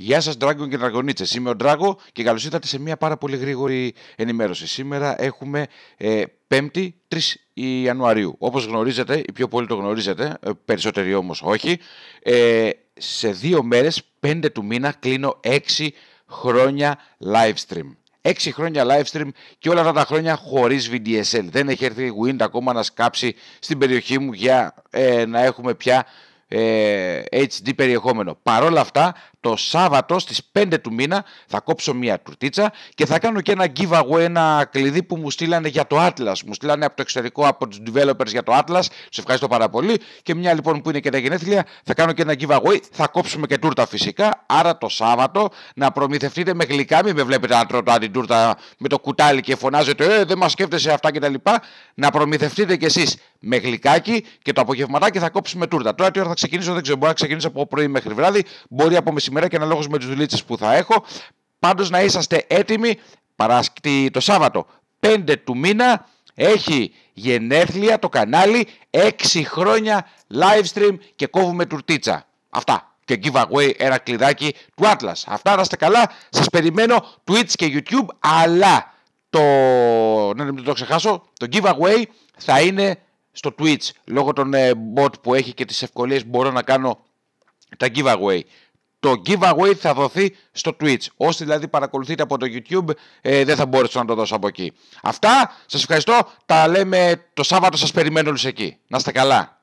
Γεια σας, Dragon και Δραγονίτσε. Είμαι ο Ντράγκο και καλώς ήρθατε σε μια πάρα πολύ γρήγορη ενημέρωση. Σήμερα έχουμε 5η ε, 3 Ιανουαρίου. Όπως γνωρίζετε, οι πιο πολλοί το γνωρίζετε, ε, περισσότεροι όμως όχι. Ε, σε δύο μέρες, 5 του μήνα, κλείνω 6 χρόνια live stream. 6 χρόνια live stream και όλα αυτά τα χρόνια χωρίς VDSL. Δεν έχει έρθει η Wind ακόμα να σκάψει στην περιοχή μου για ε, να έχουμε πια ε, HD περιεχόμενο. Παρόλα αυτά, το Σάββατο στις 5 του μήνα θα κόψω μια τουρτίτσα και θα κάνω και ένα giveaway, ένα κλειδί που μου στείλανε για το Atlas. Μου στείλανε από το εξωτερικό από τους developers για το Atlas. σε ευχαριστώ πάρα πολύ. Και μια λοιπόν που είναι και τα γενέθλια, θα κάνω και ένα giveaway. Θα κόψουμε και τούρτα φυσικά. Άρα το Σάββατο να προμηθευτείτε με γλυκά. Μην με βλέπετε να τρώω το αντιτούρτα με το κουτάλι και φωνάζετε Ε, δεν μας σκέφτεσαι αυτά κτλ. Να προμηθευτείτε κι εσείς με γλυκάκι και το απογευματάκι θα κόψουμε τούρτα. Τώρα τι ώρα θα ξεκινήσω, δεν ξέρω. Μπορεί να ξεκινήσω από πρωί μέχρι βράδυ, μπορεί από μεσημέρα και αναλόγως με τις δουλίτσες που θα έχω. Πάντως να είσαστε έτοιμοι. το Σάββατο 5 του μήνα έχει γενέθλια το κανάλι 6 χρόνια live stream και κόβουμε τουρτίτσα. Αυτά και giveaway ένα κλειδάκι του Atlas. Αυτά να είστε καλά. Σας περιμένω Twitch και YouTube αλλά το... Ναι, ναι μην το ξεχάσω. Το giveaway θα είναι στο Twitch λόγω των ε, bot που έχει και τις ευκολίες μπορώ να κάνω τα giveaway. Το giveaway θα δοθεί στο Twitch. Όσοι δηλαδή παρακολουθείτε από το YouTube ε, δεν θα μπορέσω να το δώσω από εκεί. Αυτά, σας ευχαριστώ. Τα λέμε το Σάββατο, σας περιμένω όλους εκεί. Να είστε καλά.